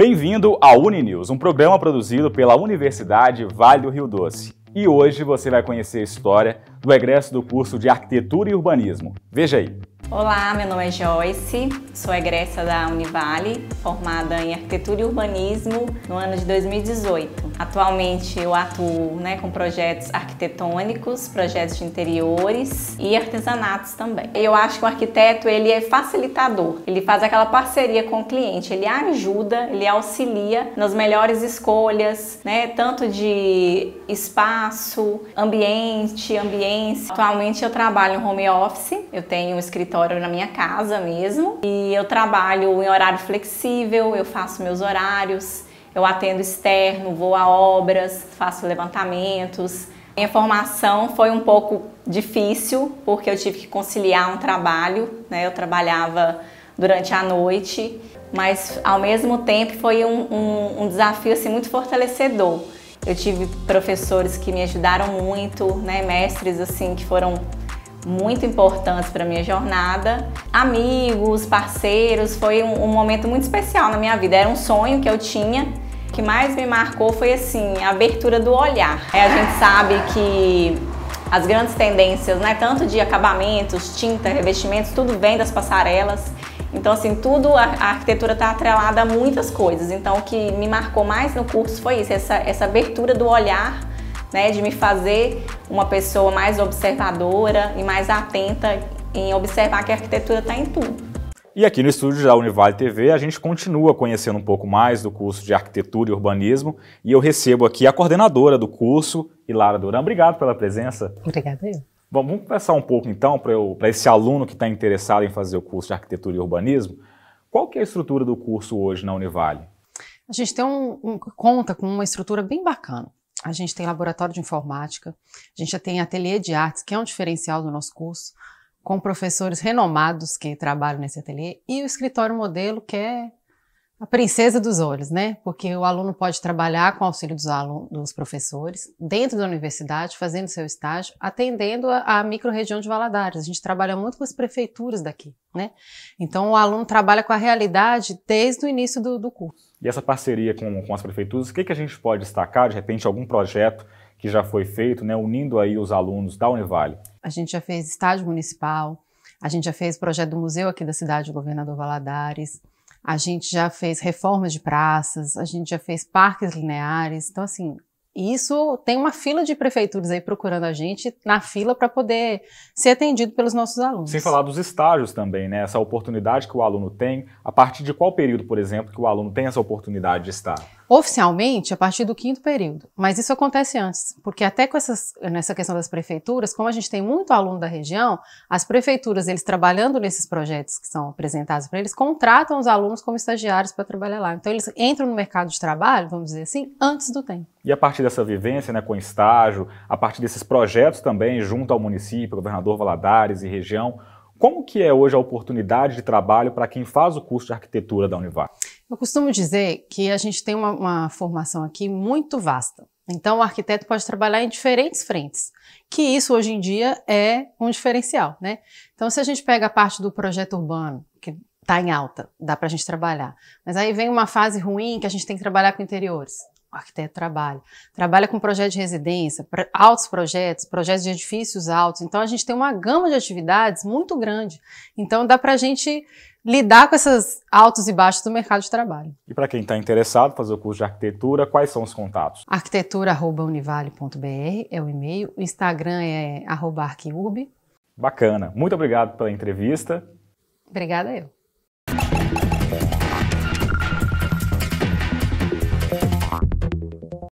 Bem-vindo ao UniNews, um programa produzido pela Universidade Vale do Rio Doce. E hoje você vai conhecer a história do egresso do curso de Arquitetura e Urbanismo. Veja aí. Olá, meu nome é Joyce, sou egressa da Univale, formada em Arquitetura e Urbanismo no ano de 2018. Atualmente eu atuo né, com projetos arquitetônicos, projetos de interiores e artesanatos também. Eu acho que o arquiteto ele é facilitador, ele faz aquela parceria com o cliente, ele ajuda, ele auxilia nas melhores escolhas, né, tanto de espaço, ambiente, ambiência. Atualmente eu trabalho em home office, eu tenho um escritório na minha casa mesmo e eu trabalho em horário flexível, eu faço meus horários, eu atendo externo, vou a obras, faço levantamentos. Minha formação foi um pouco difícil, porque eu tive que conciliar um trabalho, né? Eu trabalhava durante a noite, mas ao mesmo tempo foi um, um, um desafio assim, muito fortalecedor. Eu tive professores que me ajudaram muito, né? mestres assim que foram muito importantes para minha jornada. Amigos, parceiros, foi um, um, momento muito especial na minha vida. Era um sonho que eu tinha que mais me marcou foi assim, a abertura do olhar. É, a gente sabe que as grandes tendências, né, tanto de acabamentos, tinta, revestimentos, tudo vem das passarelas. Então, assim, tudo, a, a arquitetura está atrelada a muitas coisas. Então, o que me marcou mais no curso foi isso, essa, essa abertura do olhar, né, de me fazer uma pessoa mais observadora e mais atenta em observar que a arquitetura está em tudo. E aqui no estúdio da Univale TV, a gente continua conhecendo um pouco mais do curso de Arquitetura e Urbanismo, e eu recebo aqui a coordenadora do curso, Ilara Duran. Obrigado pela presença. Obrigada Bom, vamos conversar um pouco então para esse aluno que está interessado em fazer o curso de Arquitetura e Urbanismo. Qual que é a estrutura do curso hoje na Univale? A gente tem um, um, conta com uma estrutura bem bacana. A gente tem laboratório de informática, a gente já tem ateliê de artes, que é um diferencial do nosso curso com professores renomados que trabalham nesse ateliê e o escritório modelo que é a princesa dos olhos, né? Porque o aluno pode trabalhar com auxílio dos, alunos, dos professores, dentro da universidade, fazendo seu estágio, atendendo a, a micro-região de Valadares. A gente trabalha muito com as prefeituras daqui, né? Então o aluno trabalha com a realidade desde o início do, do curso. E essa parceria com, com as prefeituras, o que, que a gente pode destacar, de repente, algum projeto que já foi feito, né? Unindo aí os alunos da Univale? A gente já fez estádio municipal, a gente já fez projeto do museu aqui da cidade, do governador Valadares a gente já fez reformas de praças, a gente já fez parques lineares. Então, assim, isso tem uma fila de prefeituras aí procurando a gente na fila para poder ser atendido pelos nossos alunos. Sem falar dos estágios também, né? Essa oportunidade que o aluno tem. A partir de qual período, por exemplo, que o aluno tem essa oportunidade de estar? oficialmente a partir do quinto período, mas isso acontece antes, porque até com essas, nessa questão das prefeituras, como a gente tem muito aluno da região, as prefeituras, eles trabalhando nesses projetos que são apresentados para eles, contratam os alunos como estagiários para trabalhar lá. Então eles entram no mercado de trabalho, vamos dizer assim, antes do tempo. E a partir dessa vivência, né, com estágio, a partir desses projetos também junto ao município, governador Valadares e região, como que é hoje a oportunidade de trabalho para quem faz o curso de arquitetura da Univac? Eu costumo dizer que a gente tem uma, uma formação aqui muito vasta. Então, o arquiteto pode trabalhar em diferentes frentes, que isso hoje em dia é um diferencial, né? Então, se a gente pega a parte do projeto urbano, que está em alta, dá para a gente trabalhar, mas aí vem uma fase ruim que a gente tem que trabalhar com interiores o arquiteto trabalha. Trabalha com projetos de residência, altos projetos, projetos de edifícios altos. Então, a gente tem uma gama de atividades muito grande. Então, dá para a gente lidar com esses altos e baixos do mercado de trabalho. E para quem está interessado em fazer o curso de arquitetura, quais são os contatos? arquitetura.univale.br é o e-mail. O Instagram é arquiurb. Bacana. Muito obrigado pela entrevista. Obrigada eu.